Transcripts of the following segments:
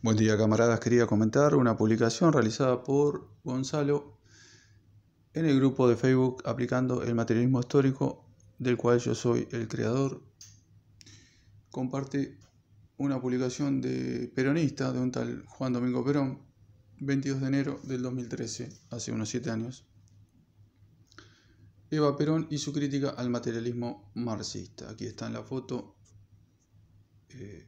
Buen día camaradas, quería comentar una publicación realizada por Gonzalo en el grupo de Facebook aplicando el materialismo histórico del cual yo soy el creador. Comparte una publicación de peronista de un tal Juan Domingo Perón, 22 de enero del 2013, hace unos 7 años. Eva Perón y su crítica al materialismo marxista. Aquí está en la foto. Eh,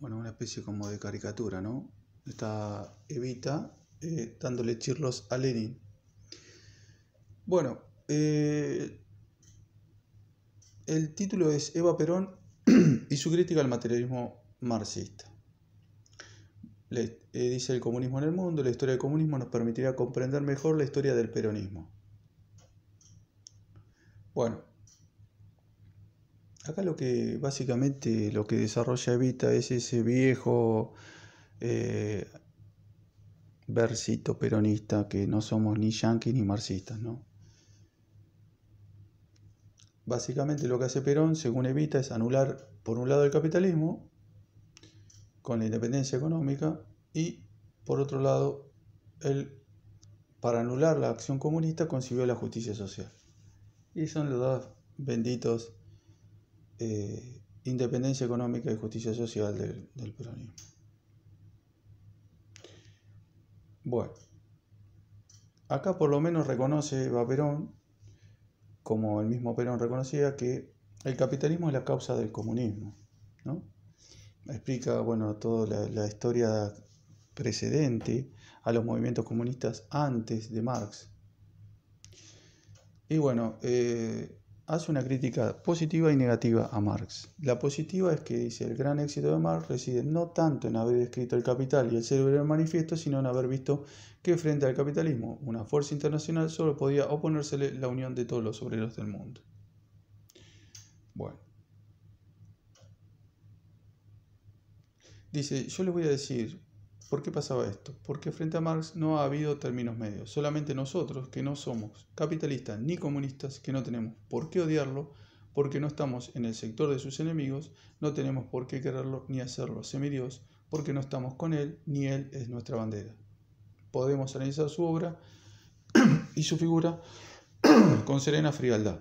bueno, una especie como de caricatura, ¿no? Está Evita eh, dándole chirlos a Lenin. Bueno, eh, el título es Eva Perón y su crítica al materialismo marxista. Le, eh, dice el comunismo en el mundo, la historia del comunismo nos permitirá comprender mejor la historia del peronismo. Bueno, Acá lo que básicamente lo que desarrolla Evita es ese viejo eh, versito peronista que no somos ni yanquis ni marxistas, Básicamente lo que hace Perón, según Evita, es anular por un lado el capitalismo con la independencia económica y por otro lado para anular la acción comunista concibió la justicia social. Y son los dos benditos eh, independencia económica y justicia social del, peronismo. Bueno, acá por lo menos reconoce va Perón, como el mismo Perón reconocía, que el capitalismo es la causa del comunismo. ¿no? Explica bueno, toda la, historia precedente a los movimientos comunistas antes de Marx. Y bueno, eh, hace una crítica positiva y negativa a Marx. La positiva es que dice, el gran éxito de Marx reside no tanto en haber escrito el capital y el cerebro el manifiesto, sino en haber visto que frente al capitalismo, una fuerza internacional solo podía oponérsele la unión de todos los obreros del mundo. Bueno. Dice, yo le voy a decir ¿Por qué pasaba esto? Porque frente a Marx no ha habido términos medios, solamente nosotros que no somos capitalistas ni comunistas, que no tenemos por qué odiarlo, porque no estamos en el sector de sus enemigos, no tenemos por qué quererlo ni hacerlo semidios, porque no estamos con él ni él es nuestra bandera. Podemos analizar su obra y su figura con serena frialdad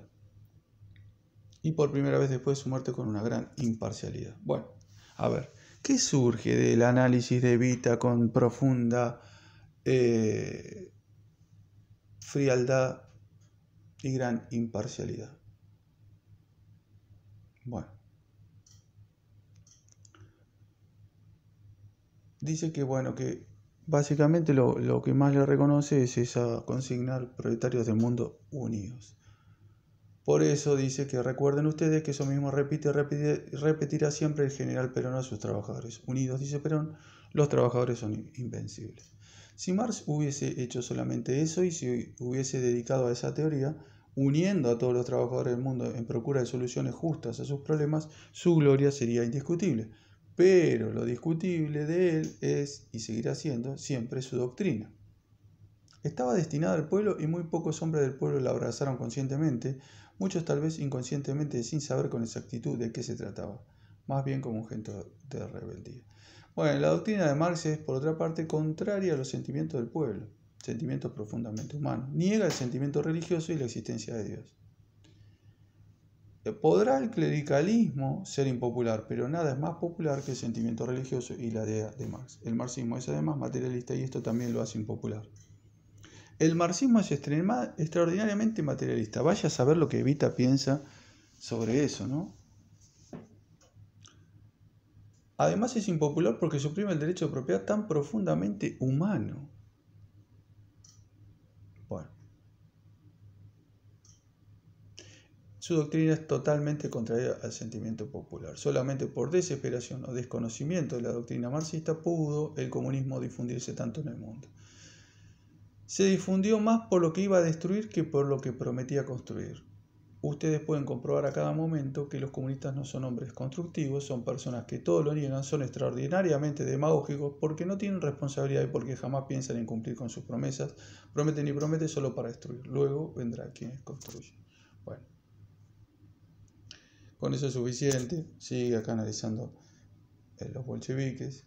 y por primera vez después de su muerte con una gran imparcialidad. Bueno, a ver. ¿Qué surge del análisis de Vita con profunda eh, frialdad y gran imparcialidad? Bueno. Dice que, bueno, que básicamente lo, lo que más le reconoce es esa consignar proletarios del mundo unidos. Por eso dice que recuerden ustedes que eso mismo repite, y repetirá siempre el general Perón a sus trabajadores. Unidos, dice Perón, los trabajadores son invencibles. Si Marx hubiese hecho solamente eso y si hubiese dedicado a esa teoría, uniendo a todos los trabajadores del mundo en procura de soluciones justas a sus problemas, su gloria sería indiscutible. Pero lo discutible de él es, y seguirá siendo, siempre su doctrina. Estaba destinada al pueblo y muy pocos hombres del pueblo la abrazaron conscientemente, muchos tal vez inconscientemente sin saber con exactitud de qué se trataba, más bien como un gesto de rebeldía. Bueno, la doctrina de Marx es, por otra parte, contraria a los sentimientos del pueblo, sentimientos profundamente humanos. Niega el sentimiento religioso y la existencia de Dios. Podrá el clericalismo ser impopular, pero nada es más popular que el sentimiento religioso y la idea de Marx. El marxismo es además materialista y esto también lo hace impopular. El marxismo es extraordinariamente materialista. Vaya a saber lo que Evita piensa sobre eso, ¿no? Además es impopular porque suprime el derecho de propiedad tan profundamente humano. Su doctrina es totalmente contraria al sentimiento popular. Solamente por desesperación o desconocimiento de la doctrina marxista pudo el comunismo difundirse tanto en el mundo se difundió más por lo que iba a destruir que por lo que prometía construir. Ustedes pueden comprobar a cada momento que los comunistas no son hombres constructivos, son personas que todo lo niegan, son extraordinariamente demagógicos porque no tienen responsabilidad y porque jamás piensan en cumplir con sus promesas. Prometen y prometen solo para destruir. Luego vendrá quien construye. Bueno, con eso es suficiente. Sigue acá analizando eh, los bolcheviques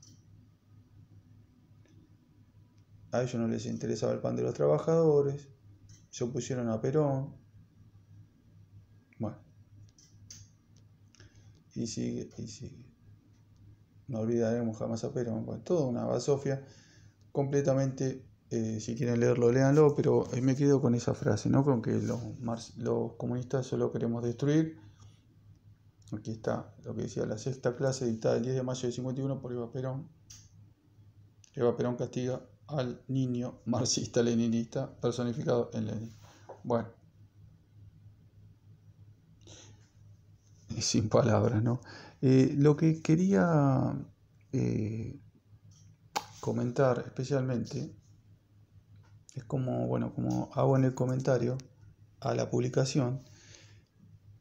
a ellos no les interesaba el pan de los trabajadores, se opusieron a Perón. Bueno, y sigue, y sigue. No olvidaremos jamás a Perón, todo toda una basofia completamente eh, si quieren leerlo, léanlo, pero eh, me quedo con esa frase, ¿no? Con que los, los, comunistas solo queremos destruir. Aquí está lo que decía la sexta clase dictada el 10 de mayo de 51 por Eva Perón. Eva Perón castiga al niño marxista-leninista personificado en Lenin. Bueno, sin palabras, ¿no? Eh, lo que quería eh, comentar especialmente es como, bueno, como hago en el comentario a la publicación,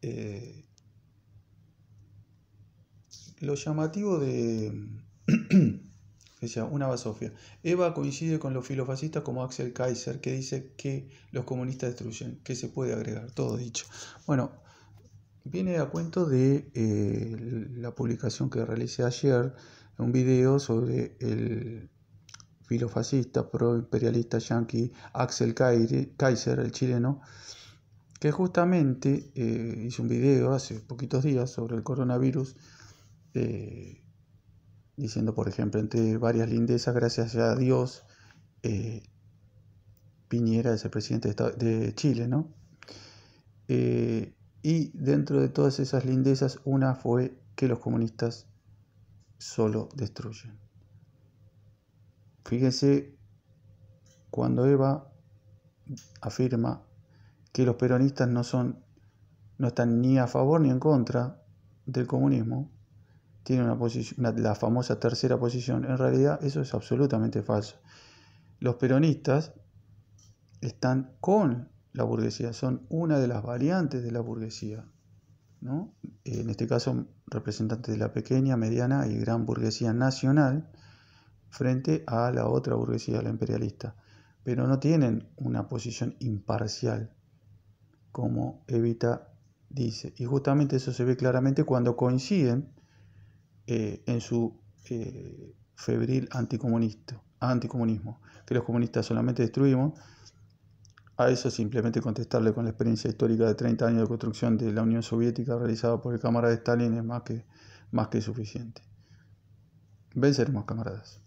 eh, lo llamativo de que una Una Eva coincide con los filofascistas como Axel Kaiser, que dice que los comunistas destruyen, que se puede agregar, todo dicho. Bueno, viene a cuento de eh, la publicación que realicé ayer, un video sobre el filofascista proimperialista yanqui Axel Kaiser, el chileno, que justamente eh, hizo un video hace poquitos días sobre el coronavirus. Eh, diciendo, por ejemplo, entre varias lindezas, gracias a Dios, eh, Piñera es el presidente de, Chile, ¿no? Eh, y dentro de todas esas lindezas, una fue que los comunistas solo destruyen. Fíjense cuando Eva afirma que los peronistas no son no están ni a favor ni en contra del comunismo, tiene una posición, la famosa tercera posición. En realidad eso es absolutamente falso. Los peronistas están con la burguesía, son una de las variantes de la burguesía. En este caso, representantes de la pequeña, mediana y gran burguesía nacional frente a la otra burguesía, la imperialista. Pero no tienen una posición imparcial, como Evita dice. Y justamente eso se ve claramente cuando coinciden eh, en su eh, febril anticomunismo, que los comunistas solamente destruimos, a eso simplemente contestarle con la experiencia histórica de 30 años de construcción de la Unión Soviética realizada por el camarada de Stalin es más que, más que suficiente. Venceremos, camaradas.